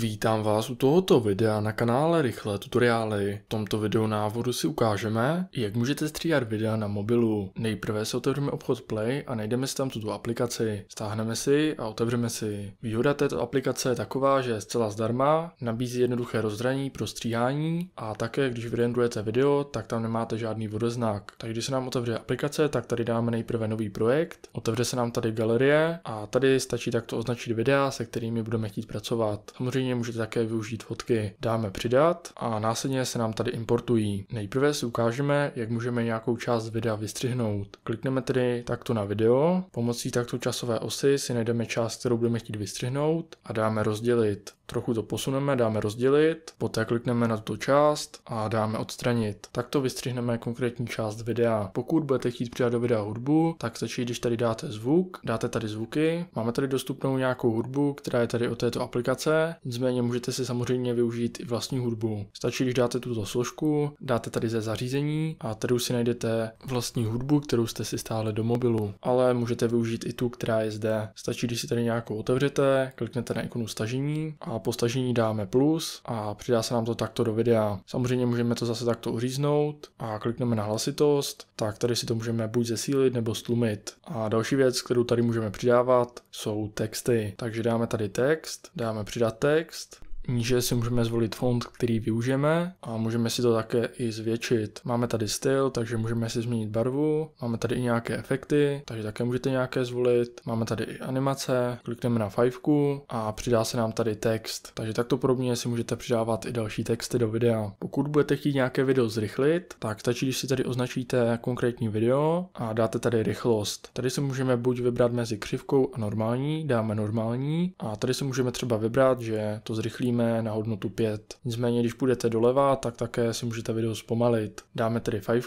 Vítám vás u tohoto videa na kanále Rychlé tutoriály. V tomto videu návodu si ukážeme, jak můžete stříhat videa na mobilu. Nejprve si otevřeme obchod Play a najdeme si tam tuto aplikaci. Stáhneme si a otevřeme si. Výhoda této aplikace je taková, že je zcela zdarma, nabízí jednoduché rozhraní pro stříhání a také, když vyrendujete video, tak tam nemáte žádný vodoznak. Takže když se nám otevře aplikace, tak tady dáme nejprve nový projekt, otevře se nám tady galerie a tady stačí takto označit videa, se kterými budeme chtít pracovat. Samozřejmě Samozřejmě můžete také využít fotky dáme přidat a následně se nám tady importují. Nejprve si ukážeme, jak můžeme nějakou část videa vystřihnout. Klikneme tedy takto na video, pomocí takto časové osy si najdeme část, kterou budeme chtít vystřihnout a dáme rozdělit. Trochu to posuneme, dáme rozdělit, poté klikneme na tuto část a dáme odstranit. Takto vystřihneme konkrétní část videa. Pokud budete chtít přidat do videa hudbu, tak stačí, když tady dáte zvuk, dáte tady zvuky, máme tady dostupnou nějakou hudbu, která je tady od této aplikace, Nicméně můžete si samozřejmě využít i vlastní hudbu. Stačí, když dáte tuto složku, dáte tady ze zařízení a tady už si najdete vlastní hudbu, kterou jste si stáhli do mobilu. Ale můžete využít i tu, která je zde. Stačí, když si tady nějakou otevřete, kliknete na ikonu stažení a po stažení dáme plus a přidá se nám to takto do videa. Samozřejmě můžeme to zase takto uříznout a klikneme na hlasitost, tak tady si to můžeme buď zesílit nebo stlumit. A další věc, kterou tady můžeme přidávat, jsou texty. Takže dáme tady text, dáme přidat text text Níže si můžeme zvolit fond, který využijeme a můžeme si to také i zvětšit. Máme tady styl, takže můžeme si změnit barvu, máme tady i nějaké efekty, takže také můžete nějaké zvolit. Máme tady i animace, klikneme na fajfku a přidá se nám tady text. Takže takto podobně si můžete přidávat i další texty do videa. Pokud budete chtít nějaké video zrychlit, tak stačí, když si tady označíte konkrétní video a dáte tady rychlost. Tady si můžeme buď vybrat mezi křivkou a normální, dáme normální a tady si můžeme třeba vybrat, že to zrychlí omezíme na hodnotu 5. Nicméně, když půjdete doleva, tak také si můžete video zpomalit. Dáme tedy 5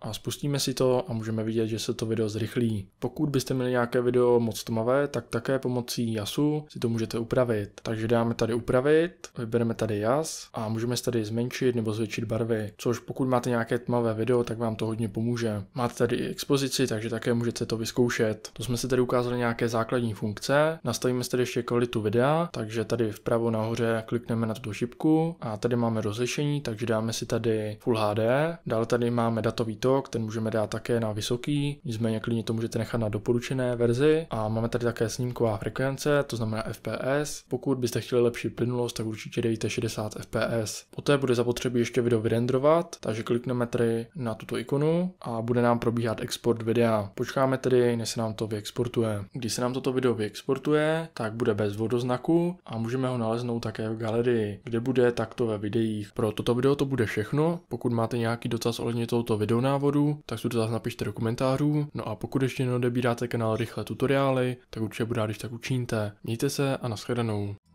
a spustíme si to a můžeme vidět, že se to video zrychlí. Pokud byste měli nějaké video moc tmavé, tak také pomocí jasu si to můžete upravit. Takže dáme tady upravit, vybereme tady jas a můžeme si tady zmenšit nebo zvětšit barvy, což pokud máte nějaké tmavé video, tak vám to hodně pomůže. Máte tady i expozici, takže také můžete to vyzkoušet. To jsme si tady ukázali nějaké základní funkce. Nastavíme si tady ještě kvalitu videa, takže tady vpravo nahoře klikneme na tuto šipku a tady máme rozlišení, takže dáme si tady Full HD, dále tady máme datový tok, ten můžeme dát také na vysoký, nicméně klidně to můžete nechat na doporučené verzi a máme tady také snímková frekvence, to znamená FPS. Pokud byste chtěli lepší plynulost, tak určitě dejte 60 FPS. Poté bude zapotřebí ještě video vyrenderovat, takže klikneme tady na tuto ikonu a bude nám probíhat export videa. Počkáme tedy, než se nám to vyexportuje. Když se nám toto video vyexportuje, tak bude bez vodoznaku a můžeme ho naleznout také galerii, kde bude takto ve videích. Pro toto video to bude všechno. Pokud máte nějaký dotaz ohledně tohoto videonávodu, tak si zase napište do komentářů. No a pokud ještě neodebíráte kanál Rychle tutoriály, tak určitě budu rád, když tak učiníte. Mějte se a nashledanou.